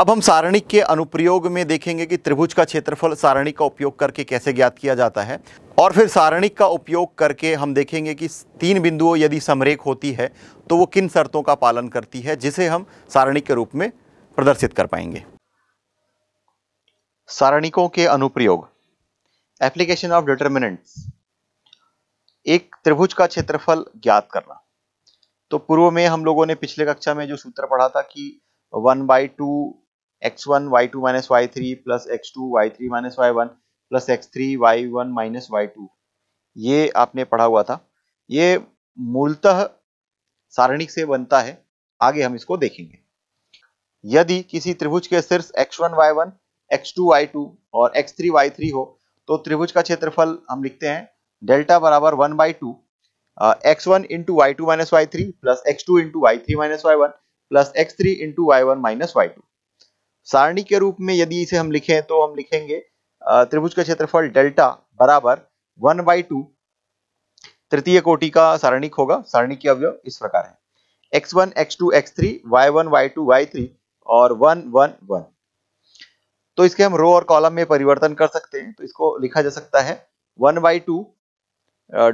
अब हम सारणिक के अनुप्रयोग में देखेंगे कि त्रिभुज का क्षेत्रफल सारणिक का उपयोग करके कैसे ज्ञात किया जाता है और फिर सारणिक का उपयोग करके हम देखेंगे कि तीन बिंदुओं यदि समरेख होती है तो वो किन शर्तों का पालन करती है जिसे हम सारणिक के रूप में प्रदर्शित कर पाएंगे सारणिकों के अनुप्रयोग एप्लीकेशन ऑफ डिटर्मिनेंट्स एक त्रिभुज का क्षेत्रफल ज्ञात करना तो पूर्व में हम लोगों ने पिछले कक्षा में जो सूत्र पढ़ा था कि one by two x1 y2 minus y3 plus x2 y3 minus y1 plus x3 y1 minus y2 ये आपने पढ़ा हुआ था ये मूलतः सारणिक से बनता है आगे हम इसको देखेंगे यदि किसी त्रिभुज के शीर्ष x1 y1 x2 y2 और x3 y3 हो तो त्रिभुज का क्षेत्रफल हम लिखते हैं डेल्टा बराबर one by two x one into y two minus y three plus x two into y three minus y one plus x three into y one minus y two सारणी के रूप में यदि इसे हम लिखें तो हम लिखेंगे त्रिभुज का क्षेत्रफल डेल्टा बराबर वन बाई टू तृतीय कोटि का सारणिक होगा सारणी के अवयव इस प्रकार है x one x two x three y one y two y three और वन वन वन तो इसके हम रो और कॉलम में परिवर्तन कर सकते हैं तो इसको लिखा जा सकता है वन बाई टू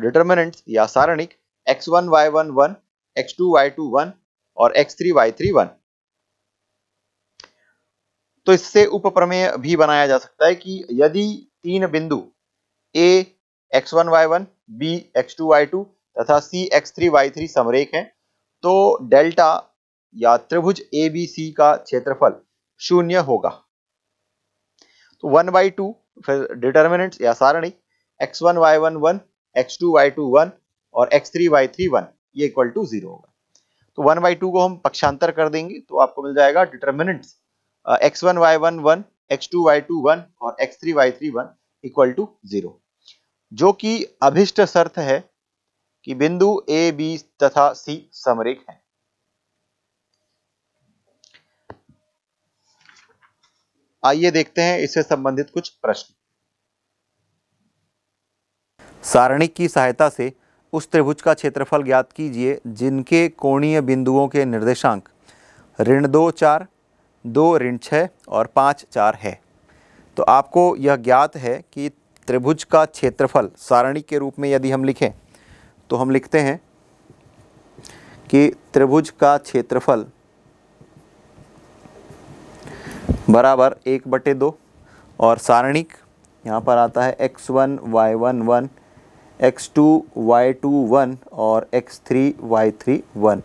डिटर्मिनेंट या सारणिक x one y one one x two y two one और x three y three one तो इससे उपप्रमेय भी बनाया जा सकता है कि यदि तीन बिंदु A x one y one B x two y two तथा C x three y three समरेख है तो डेल्टा या त्रिभुज ए बी सी का क्षेत्रफल शून्य होगा तो वन बाई टू फिर डिटर्मिनेंट या सारणी x one y one one x two y two one और x three y three one ये इक्वल टू जीरो होगा तो वन बाई टू को हम पक्षांतर कर देंगे तो आपको मिल जाएगा determinants x one y one one x two y two one और x three y three one equal to zero जो कि अभिष्ट शर्त है कि बिंदु ए बी तथा सी समरेख है आइए देखते हैं इससे संबंधित कुछ प्रश्न सारणिक की सहायता से उस त्रिभुज का क्षेत्रफल ज्ञात कीजिए जिनके कोणीय बिंदुओं के निर्देशांक ऋण दो चार दो ऋण छः और पाँच चार है तो आपको यह ज्ञात है कि त्रिभुज का क्षेत्रफल सारणी के रूप में यदि हम लिखें तो हम लिखते हैं कि त्रिभुज का क्षेत्रफल बराबर एक बटे दो और सारणिक यहाँ पर आता है x one y one one x two y two one और x three y three one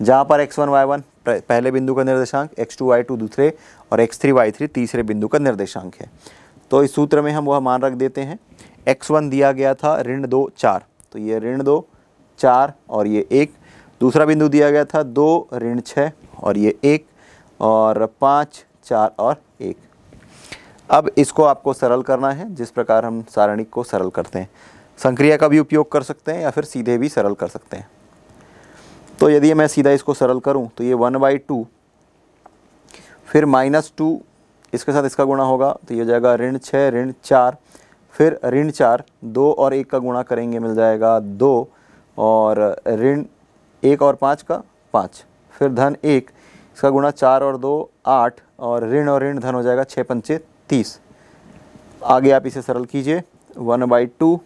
जहाँ पर एक्स वन वाई वन पहले बिंदु का निर्देशांक एक्स टू वाई टू दूसरे और एक्स थ्री वाई थ्री तीसरे बिंदु का निर्देशांक है तो इस सूत्र में हम वह मान रख देते हैं एक्स वन दिया गया था ऋण दो चार तो ये ऋण दो चार और ये एक दूसरा बिंदु दिया गया था दो ऋण छः और ये एक और पाँच चार और एक अब इसको आपको सरल करना है जिस प्रकार हम सारणिक को सरल करते हैं संक्रिया का भी उपयोग कर सकते हैं या फिर सीधे भी सरल कर सकते हैं तो यदि मैं सीधा इसको सरल करूँ तो ये वन बाई टू फिर माइनस टू इसके साथ इसका गुणा होगा तो ये हो जाएगा ऋण छः ऋण चार फिर ऋण चार दो और एक का गुणा करेंगे मिल जाएगा दो और ऋण एक और पाँच का पाँच फिर धन एक इसका गुणा चार और दो आठ और ऋण और ऋण धन हो जाएगा छः पंचे तीस आगे आप इसे सरल कीजिए वन बाई टू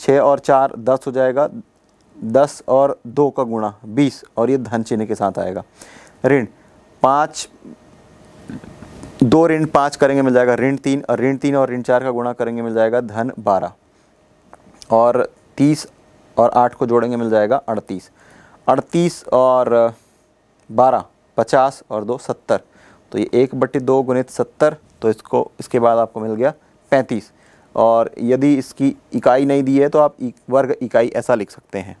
छः और चार दस हो जाएगा दस और दो का गुणा बीस और ये धन चिन्ह के साथ आएगा ऋण पाँच दो ऋण पाँच करेंगे मिल जाएगा ऋण तीन और ऋण तीन और ऋण चार का गुणा करेंगे मिल जाएगा धन बारह और तीस और आठ को जोड़ेंगे मिल जाएगा अड़तीस अड़तीस और बारह पचास और दो सत्तर तो ये एक बट्टी दो गुणित सत्तर तो इसको इसके बाद आपको मिल गया पैंतीस और यदि इसकी इकाई नहीं दी है तो आप वर्ग इकाई ऐसा लिख सकते हैं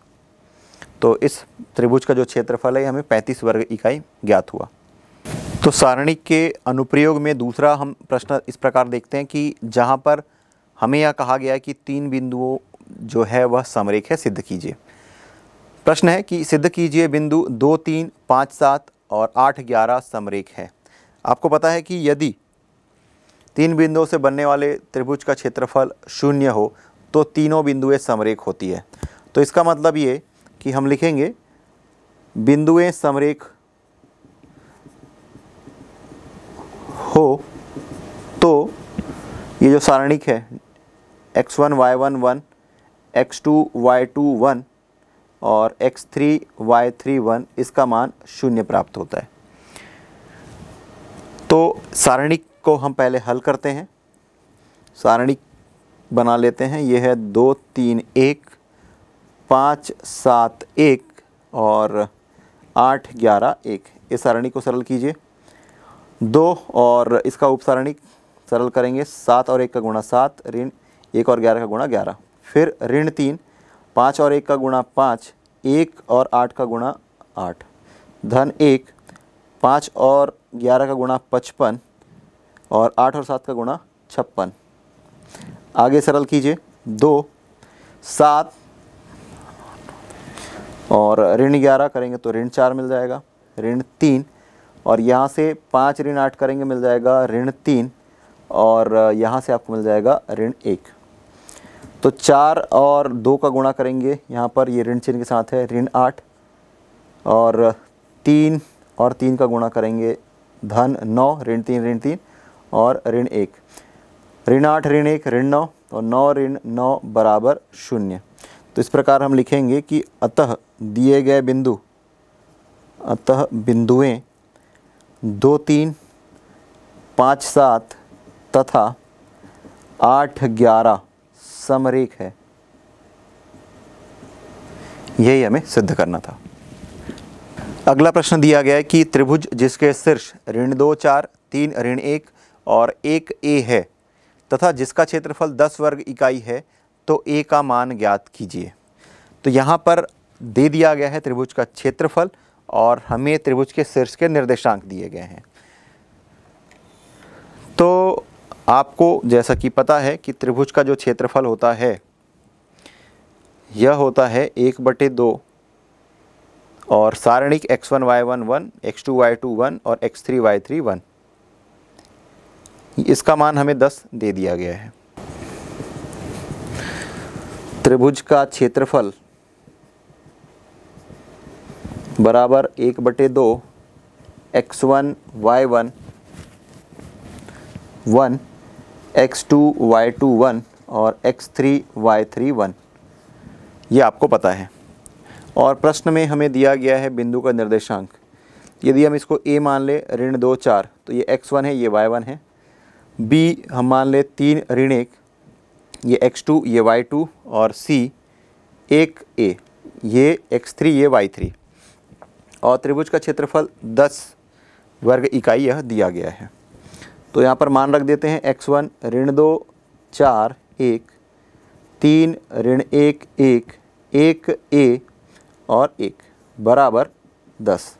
तो इस त्रिभुज का जो क्षेत्रफल है हमें पैंतीस वर्ग इकाई ज्ञात हुआ तो सारणी के अनुप्रयोग में दूसरा हम प्रश्न इस प्रकार देखते हैं कि जहाँ पर हमें यह कहा गया है कि तीन बिंदुओं जो है वह समरेख है सिद्ध कीजिए प्रश्न है कि सिद्ध कीजिए बिंदु दो तीन पाँच सात और आठ ग्यारह समरेख है आपको पता है कि यदि तीन बिंदुओं से बनने वाले त्रिभुज का क्षेत्रफल शून्य हो तो तीनों बिंदुएं समरेख होती है तो इसका मतलब ये कि हम लिखेंगे बिंदुएं समरेख हो तो ये जो सारणिक है x one y one one x two y two one और x three y three one इसका मान शून्य प्राप्त होता है तो सारणिक को हम पहले हल करते हैं सारणिक बना लेते हैं यह है दो तीन एक पाँच सात एक और आठ ग्यारह एक इस सारणी को सरल कीजिए दो और इसका उपसारणी सरल करेंगे सात और एक का गुणा सात ऋण एक और ग्यारह का गुणा ग्यारह फिर ऋण तीन पाँच और एक का गुणा पाँच एक और आठ का गुणा आठ धन एक पाँच और ग्यारह का गुणा पचपन और आठ और सात का गुणा छप्पन आगे सरल कीजिए दो सात और ऋण ग्यारह करेंगे तो ऋण चार मिल जाएगा ऋण तीन और यहाँ से पाँच ऋण आठ करेंगे मिल जाएगा ऋण तीन और यहाँ से आपको मिल जाएगा ऋण एक तो चार और दो का गुणा करेंगे यहाँ पर ये ऋण चिन्ह के साथ है ऋण आठ और तीन और तीन का गुणा करेंगे धन नौ ऋण तीन ऋण तीन और ऋण एक ऋण आठ ऋण एक ऋण नौ और नौ ऋण नौ बराबर शून्य तो इस प्रकार हम लिखेंगे कि अतः दिए गए बिंदु अतः बिंदुएं दो तीन पाँच सात तथा आठ ग्यारह समरेख है यही हमें सिद्ध करना था अगला प्रश्न दिया गया है कि त्रिभुज जिसके शीर्ष ऋण दो चार तीन ऋण एक और एक ए है तथा जिसका क्षेत्रफल दस वर्ग इकाई है तो ए का मान ज्ञात कीजिए तो यहाँ पर दे दिया गया है त्रिभुज का क्षेत्रफल और हमें त्रिभुज के शीर्ष के निर्देशांक दिए गए हैं तो आपको जैसा कि पता है कि त्रिभुज का जो क्षेत्रफल होता है यह होता है एक बटे दो और सारणिक x one y one one x two y two one और x three y three one इसका मान हमें दस दे दिया गया है त्रिभुज का क्षेत्रफल बराबर एक बटे दो x one y one one x two y two one और x three y three one ये आपको पता है और प्रश्न में हमें दिया गया है बिंदु का निर्देशांक यदि हम इसको ए मान ले ऋण दो चार तो ये एक्स वन है ये वाई वन है बी हम मान ले तीन ऋण एक ये x2 ये y2 और C एक ए ये x3 ये y3 और त्रिभुज का क्षेत्रफल 10 वर्ग इकाई यह दिया गया है तो यहाँ पर मान रख देते हैं x1 वन ऋण दो चार एक तीन ऋण एक एक एक ए और एक बराबर दस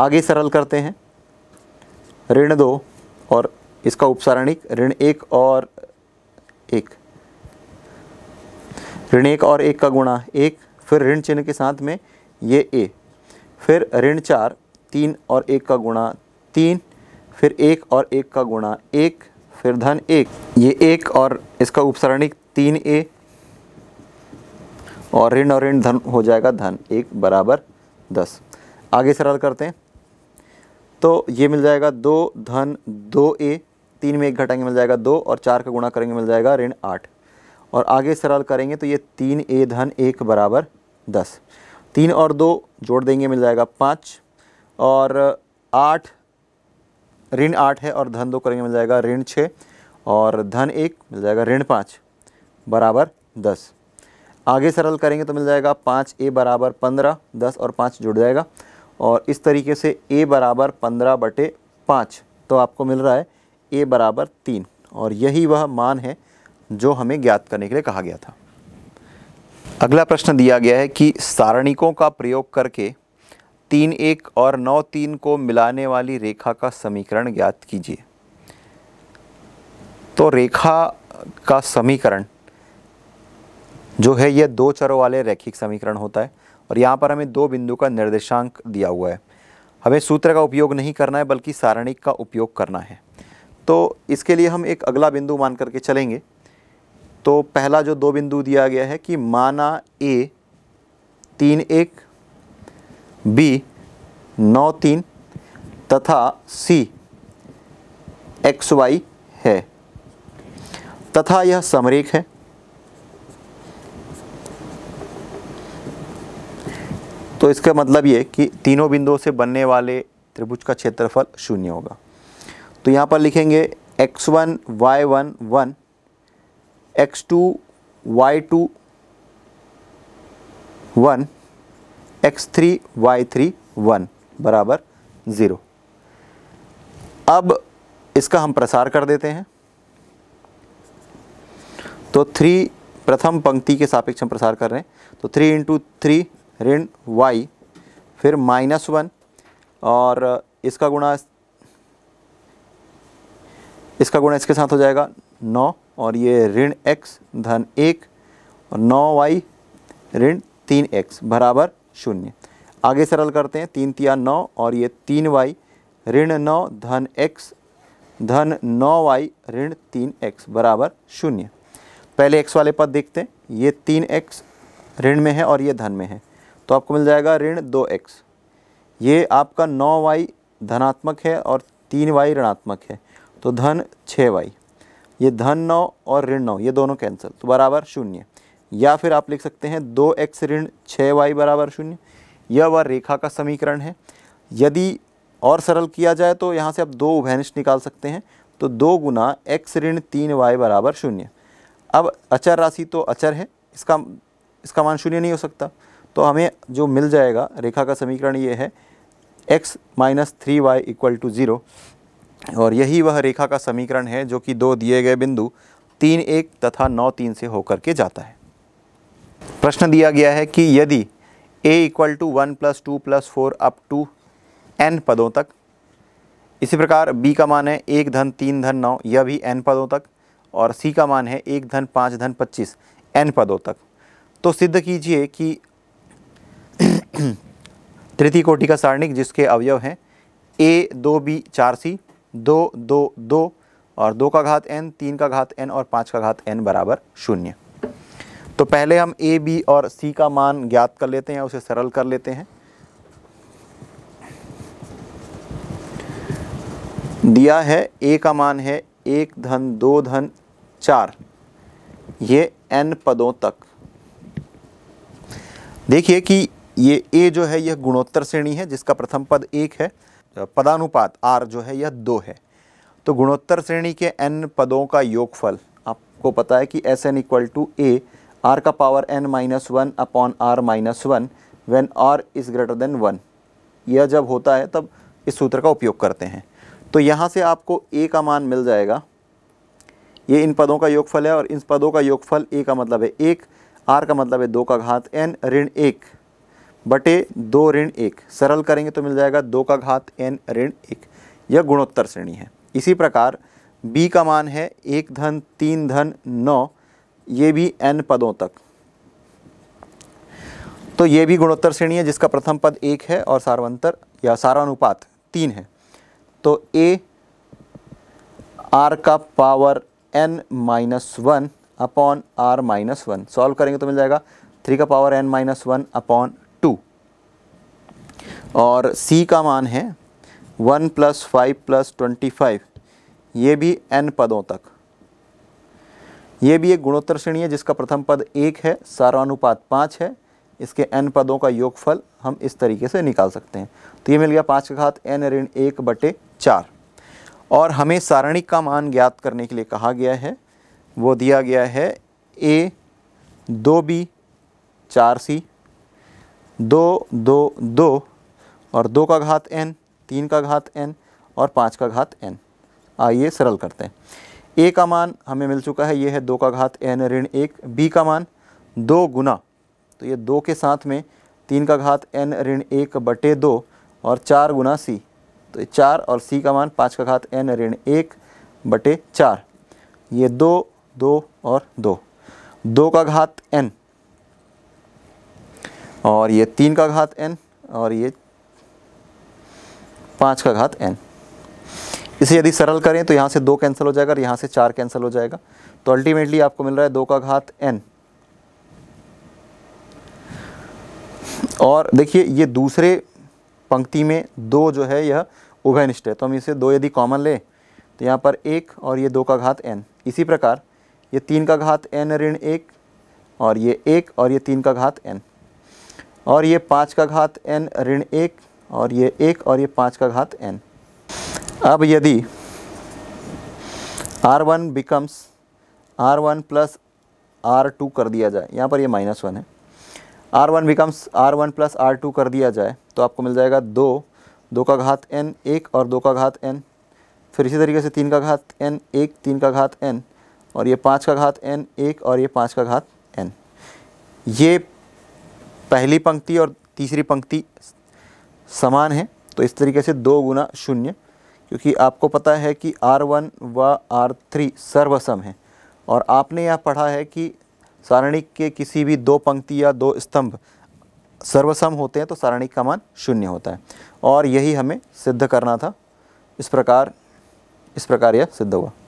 आगे सरल करते हैं ऋण दो और इसका उपसारणिक ऋण एक और एक ऋण एक और एक का गुणा एक फिर ऋण चिन्ह के साथ में ये ए फिर ऋण चार तीन और एक का गुणा तीन फिर एक और एक का गुणा एक फिर धन एक ये एक और इसका उपसरणिक तीन ए और ऋण और ऋण धन हो जाएगा धन एक बराबर दस आगे सरल करते हैं तो ये मिल जाएगा दो धन दो ए तीन में एक घटाएंगे मिल जाएगा दो और चार का गुणा करेंगे मिल जाएगा ऋण आठ और आगे सरल करेंगे तो ये तीन ए धन एक बराबर दस तीन और दो जोड़ देंगे मिल जाएगा पाँच और आठ ऋण आठ है और धन दो करेंगे मिल जाएगा ऋण छः और धन एक मिल जाएगा ऋण पाँच बराबर दस आगे सरल करेंगे तो मिल जाएगा पाँच ए बराबर पंद्रह दस और पाँच जुड़ जाएगा और इस तरीके से ए बराबर पंद्रह बटे पाँच तो आपको मिल रहा है ए बराबर तीन और यही वह मान है जो हमें ज्ञात करने के लिए कहा गया था अगला प्रश्न दिया गया है कि सारणिकों का प्रयोग करके तीन एक और नौ तीन को मिलाने वाली रेखा का समीकरण ज्ञात कीजिए तो रेखा का समीकरण जो है यह दो चरों वाले रैखिक समीकरण होता है और यहाँ पर हमें दो बिंदु का निर्देशांक दिया हुआ है हमें सूत्र का उपयोग नहीं करना है बल्कि सारणिक का उपयोग करना है तो इसके लिए हम एक अगला बिंदु मान करके चलेंगे तो पहला जो दो बिंदु दिया गया है कि माना ए तीन एक बी नौ तीन तथा सी एक्स वाई है तथा यह समरेख है तो इसका मतलब ये कि तीनों बिंदुओं से बनने वाले त्रिभुज का क्षेत्रफल शून्य होगा तो यहाँ पर लिखेंगे x one y one one x two y two one x three y three one बराबर ज़ीरो अब इसका हम प्रसार कर देते हैं तो थ्री प्रथम पंक्ति के सापेक्ष हम प्रसार कर रहे हैं तो थ्री इंटू थ्री ऋण वाई फिर माइनस वन और इसका गुणा इसका गुणा इसके साथ हो जाएगा नौ और ये ऋण एक्स धन एक और नौ वाई ऋण तीन एक्स बराबर शून्य आगे सरल करते हैं तीन तिया नौ और ये तीन वाई ऋण नौ धन एक्स धन नौ वाई ऋण तीन एक्स बराबर शून्य पहले एक्स वाले पद देखते हैं ये तीन एक्स ऋण में है और ये धन में है तो आपको मिल जाएगा ऋण दो एक्स ये आपका नौ वाई धनात्मक है और तीन वाई ऋणात्मक है तो धन छः वाई ये धन नौ और ऋण नौ ये दोनों कैंसिल तो बराबर शून्य या फिर आप लिख सकते हैं दो एक्स ऋण छः वाई बराबर शून्य यह वह रेखा का समीकरण है यदि और सरल किया जाए तो यहाँ से आप दो उभयनिश निकाल सकते हैं तो दो गुना एक्स ऋण तीन वाई बराबर शून्य अब अचर राशि तो अचर है इसका इसका मान शून्य नहीं हो सकता तो हमें जो मिल जाएगा रेखा का समीकरण ये है x minus three y equal to zero और यही वह रेखा का समीकरण है जो कि दो दिए गए बिंदु तीन एक तथा नौ तीन से होकर के जाता है प्रश्न दिया गया है कि यदि a equal to one plus two plus four up to n पदों तक इसी प्रकार b का मान है एक धन तीन धन नौ यह भी n पदों तक और c का मान है एक धन पाँच धन पच्चीस n पदों तक तो सिद्ध कीजिए कि तृतीय कोटि का सारणिक जिसके अवयव हैं ए दो बी चार सी दो दो दो और दो का घात एन तीन का घात एन और पाँच का घात एन बराबर शून्य तो पहले हम ए बी और सी का मान ज्ञात कर लेते हैं उसे सरल कर लेते हैं दिया है ए का मान है एक धन दो धन चार ये एन पदों तक देखिए कि ये ए जो है यह गुणोत्तर श्रेणी है जिसका प्रथम पद एक है पदानुपात आर जो है यह दो है तो गुणोत्तर श्रेणी के एन पदों का योगफल आपको पता है कि s n equal to a r का power n minus one upon r minus one when r is greater than one यह जब होता है तब इस सूत्र का उपयोग करते हैं तो यहाँ से आपको ए का मान मिल जाएगा ये इन पदों का योगफल है और इन पदों का योगफल ए का मतलब है एक आर का मतलब है दो का घात एन ऋण एक बटे दो ऋण एक सरल करेंगे तो मिल जाएगा दो का घात एन ऋण एक यह गुणोत्तर श्रेणी है इसी प्रकार बी का मान है एक धन तीन धन नौ ये भी एन पदों तक तो ये भी गुणोत्तर श्रेणी है जिसका प्रथम पद एक है और सार्वंतर या सारानुपात तीन है तो ए आर का power n minus one upon r minus one solve करेंगे तो मिल जाएगा थ्री का power n minus one upon और c का मान है one plus five plus twenty five ये भी n पदों तक ये भी एक गुणोत्तर श्रेणी है जिसका प्रथम पद एक है सारानुपात पाँच है इसके n पदों का योगफल हम इस तरीके से निकाल सकते हैं तो ये मिल गया पाँच का घात n ऋण एक बटे चार और हमें सारणिक का मान ज्ञात करने के लिए कहा गया है वो दिया गया है ए दो बी चार सी दो दो दो और दो का घात एन तीन का घात एन और पाँच का घात एन आइए सरल करते हैं ए का मान हमें मिल चुका है ये है दो का घात एन ऋण एक बी का मान दो गुना तो ये दो के साथ में तीन का घात एन ऋण एक बटे दो और चार गुना सी तो ये चार और सी का मान पाँच का घात एन ऋण एक बटे चार ये दो दो और दो दो का घात एन और ये तीन का घात एन और ये पाँच का घात एन इसे यदि सरल करें तो यहाँ से दो कैंसिल हो जाएगा और यहाँ से चार कैंसिल हो जाएगा तो अल्टीमेटली आपको मिल रहा है दो का घात एन और देखिए ये दूसरे पंक्ति में दो जो है यह उभयनिष्ठ है तो हम इसे दो यदि कॉमन लें तो यहाँ पर एक और ये दो का घात एन इसी प्रकार ये तीन का घात एन ऋण एक और ये एक और ये तीन का घात एन और ये पाँच का घात एन ऋण एक और ये एक और ये पाँच का घात एन अब यदि r one becomes r one plus r two कर दिया जाए यहाँ पर ये माइनस वन है r one becomes r one plus r two कर दिया जाए तो आपको मिल जाएगा दो दो का घात एन एक और दो का घात एन फिर इसी तरीके से तीन का घात एन एक तीन का घात एन और ये पाँच का घात एन एक और ये पाँच का घात एन ये पहली पंक्ति और तीसरी पंक्ति समान है तो इस तरीके से दो गुना शून्य क्योंकि आपको पता है कि आर वन व आर थ्री सर्वसम है और आपने यह पढ़ा है कि सारणिक के किसी भी दो पंक्ति या दो स्तंभ सर्वसम होते हैं तो सारणिक का मान शून्य होता है और यही हमें सिद्ध करना था इस प्रकार इस प्रकार यह सिद्ध हुआ